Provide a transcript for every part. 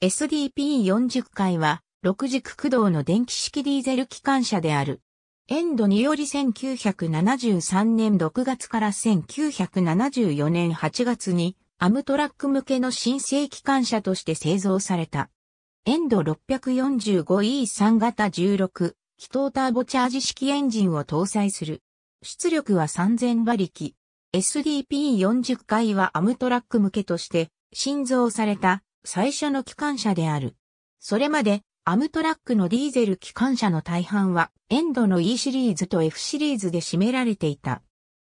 SDP40 回は、6軸駆動の電気式ディーゼル機関車である。エンドにより1973年6月から1974年8月に、アムトラック向けの新製機関車として製造された。エンド 645E3 型16、気筒ターボチャージ式エンジンを搭載する。出力は3000馬力。SDP40 回はアムトラック向けとして、新造された最初の機関車である。それまで、アムトラックのディーゼル機関車の大半は、エンドの E シリーズと F シリーズで占められていた。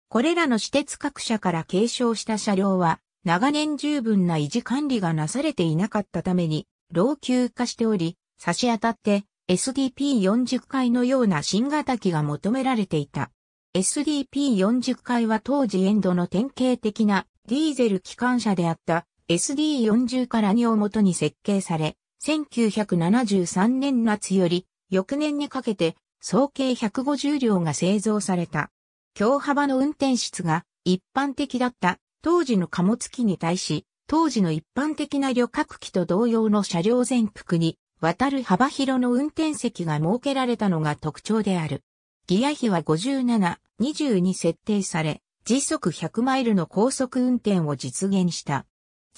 これらの私鉄各社から継承した車両は、長年十分な維持管理がなされていなかったために、老朽化しており、差し当たって SDP40 回のような新型機が求められていた。SDP40 回は当時エンドの典型的なディーゼル機関車であった SD40 から2をもとに設計され、1973年夏より翌年にかけて総計150両が製造された。強幅の運転室が一般的だった当時の貨物機に対し、当時の一般的な旅客機と同様の車両全幅に渡る幅広の運転席が設けられたのが特徴である。ギア比は57、20に設定され、時速100マイルの高速運転を実現した。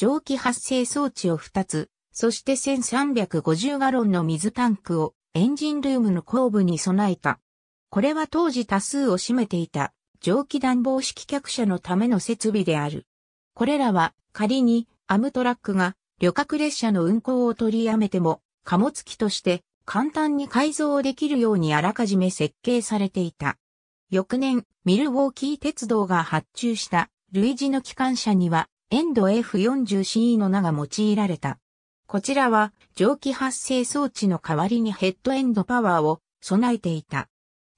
蒸気発生装置を2つ、そして1350ガロンの水タンクをエンジンルームの後部に備えた。これは当時多数を占めていた蒸気暖房式客車のための設備である。これらは仮にアムトラックが旅客列車の運行を取りやめても貨物機として簡単に改造できるようにあらかじめ設計されていた。翌年、ミルウォーキー鉄道が発注した類似の機関車にはエンド F40CE の名が用いられた。こちらは蒸気発生装置の代わりにヘッドエンドパワーを備えていた。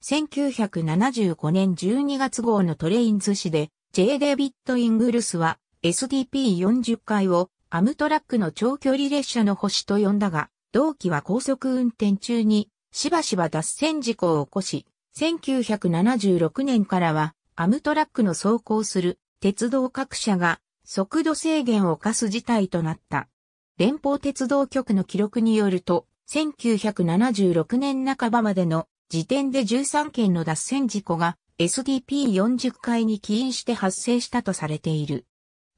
1975年12月号のトレインズ誌で J. デビット・イングルスは SDP40 回をアムトラックの長距離列車の星と呼んだが、同期は高速運転中にしばしば脱線事故を起こし、1976年からはアムトラックの走行する鉄道各社が速度制限を課す事態となった。連邦鉄道局の記録によると、1976年半ばまでの時点で13件の脱線事故が SDP40 回に起因して発生したとされている。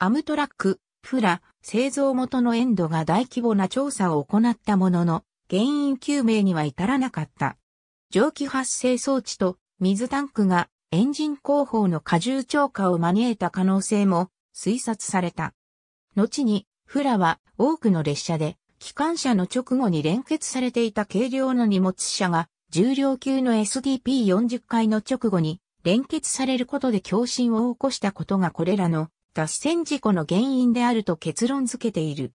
アムトラック、フラ、製造元のエンドが大規模な調査を行ったものの、原因究明には至らなかった。蒸気発生装置と水タンクがエンジン工法の荷重超過を招いた可能性も推察された。後に、フラは多くの列車で、機関車の直後に連結されていた軽量の荷物車が、重量級の SDP40 回の直後に連結されることで共振を起こしたことがこれらの脱線事故の原因であると結論付けている。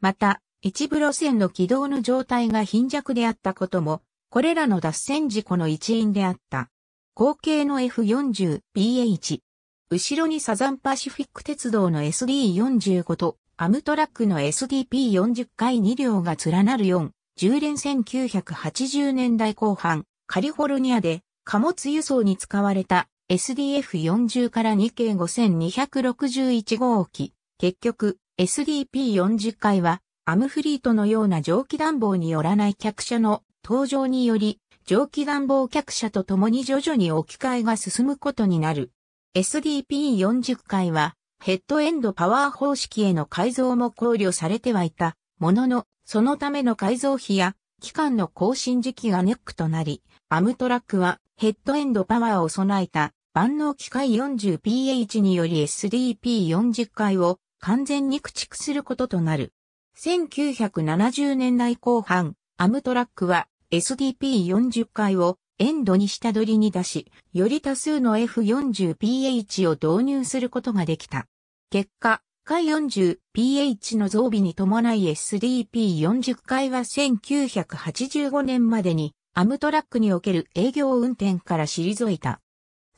また、一部路線の軌道の状態が貧弱であったことも、これらの脱線事故の一因であった。後継の F40BH 後ろにサザンパシフィック鉄道の SD45 とアムトラックの SDP40 回2両が連なる4、10連1980年代後半、カリフォルニアで貨物輸送に使われた SDF40 から2系5261号機。結局、SDP40 回はアムフリートのような蒸気暖房によらない客車の登場により、蒸気暖房客車と共に徐々に置き換えが進むことになる。SDP40 回はヘッドエンドパワー方式への改造も考慮されてはいたものの、そのための改造費や期間の更新時期がネックとなり、アムトラックはヘッドエンドパワーを備えた万能機械 40PH により SDP40 回を完全に駆逐することとなる。1970年代後半、アムトラックは SDP40 回をエンドに下取りに出し、より多数の F40pH を導入することができた。結果、回 40pH の増備に伴い SDP40 回は1985年までにアムトラックにおける営業運転から退いた。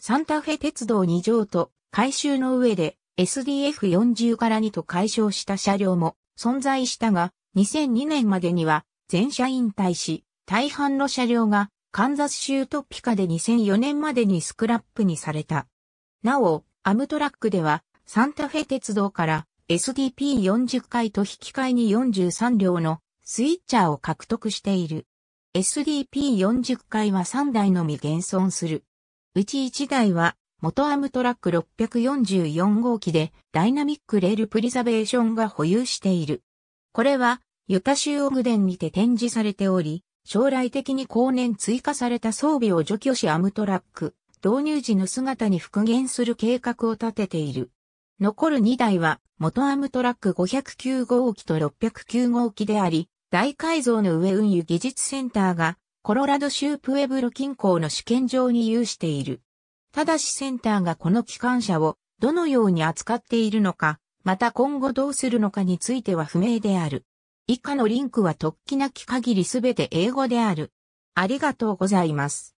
サンタフェ鉄道2乗と改修の上で SDF40 から2と解消した車両も存在したが、2002年までには全車引退し、大半の車両がカンザス州トピカで2004年までにスクラップにされた。なお、アムトラックでは、サンタフェ鉄道から SDP40 回と引き換えに43両のスイッチャーを獲得している。SDP40 回は3台のみ現存する。うち1台は元アムトラック644号機でダイナミックレールプリザベーションが保有している。これはユタ州オグデンにて展示されており、将来的に後年追加された装備を除去しアムトラック、導入時の姿に復元する計画を立てている。残る2台は、元アムトラック509号機と609号機であり、大改造の上運輸技術センターが、コロラド州プエブロ近郊の試験場に有している。ただしセンターがこの機関車をどのように扱っているのか、また今後どうするのかについては不明である。以下のリンクは突起なき限りすべて英語である。ありがとうございます。